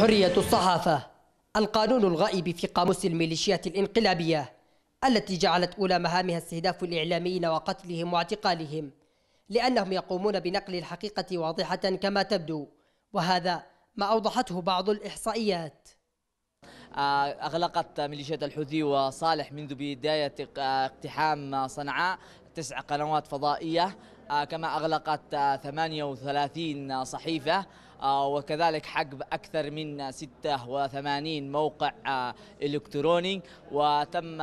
حرية الصحافة القانون الغائب في قاموس الميليشيات الانقلابية التي جعلت أولى مهامها استهداف الإعلاميين وقتلهم واعتقالهم لأنهم يقومون بنقل الحقيقة واضحة كما تبدو وهذا ما أوضحته بعض الإحصائيات آه، أغلقت ميليشيات الحوثي وصالح منذ بداية اقتحام صنعاء تسع قنوات فضائية آه، كما أغلقت 38 آه، صحيفة آه، وكذلك حجب أكثر من 86 موقع إلكتروني وتم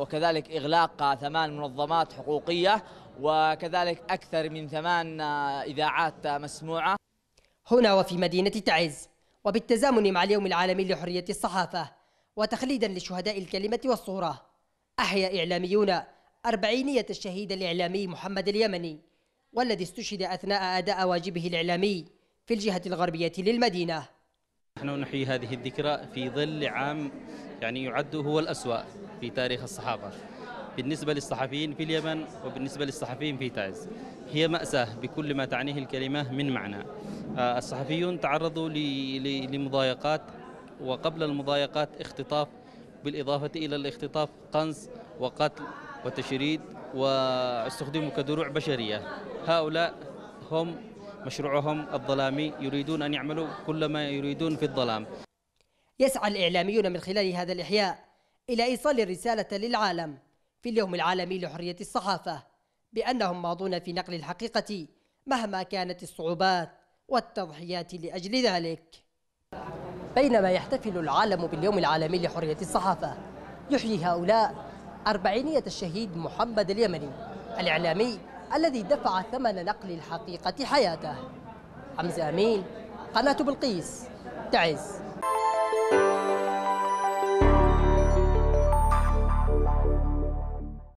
وكذلك إغلاق ثمان منظمات حقوقية وكذلك أكثر من ثمان إذاعات مسموعة هنا وفي مدينة تعز وبالتزامن مع اليوم العالمي لحرية الصحافة وتخليدا لشهداء الكلمة والصورة أحيا إعلاميون أربعينية الشهيد الإعلامي محمد اليمني والذي استشهد أثناء أداء واجبه الإعلامي في الجهة الغربية للمدينة نحن نحيي هذه الذكرى في ظل عام يعني يعد هو الأسوأ في تاريخ الصحافة بالنسبة للصحفيين في اليمن وبالنسبة للصحفيين في تعز هي مأساة بكل ما تعنيه الكلمة من معنى آه، الصحفيون تعرضوا لمضايقات وقبل المضايقات اختطاف بالإضافة إلى الاختطاف قنص وقتل والتشريد واستخدموا كدروع بشرية هؤلاء هم مشروعهم الظلامي يريدون أن يعملوا كل ما يريدون في الظلام يسعى الإعلاميون من خلال هذا الإحياء إلى إيصال الرسالة للعالم في اليوم العالمي لحرية الصحافة بأنهم ماضون في نقل الحقيقة مهما كانت الصعوبات والتضحيات لأجل ذلك بينما يحتفل العالم باليوم العالمي لحرية الصحافة يحيي هؤلاء أربعينية الشهيد محمد اليمني الإعلامي الذي دفع ثمن نقل الحقيقة حياته حمزة أمين قناة بلقيس تعز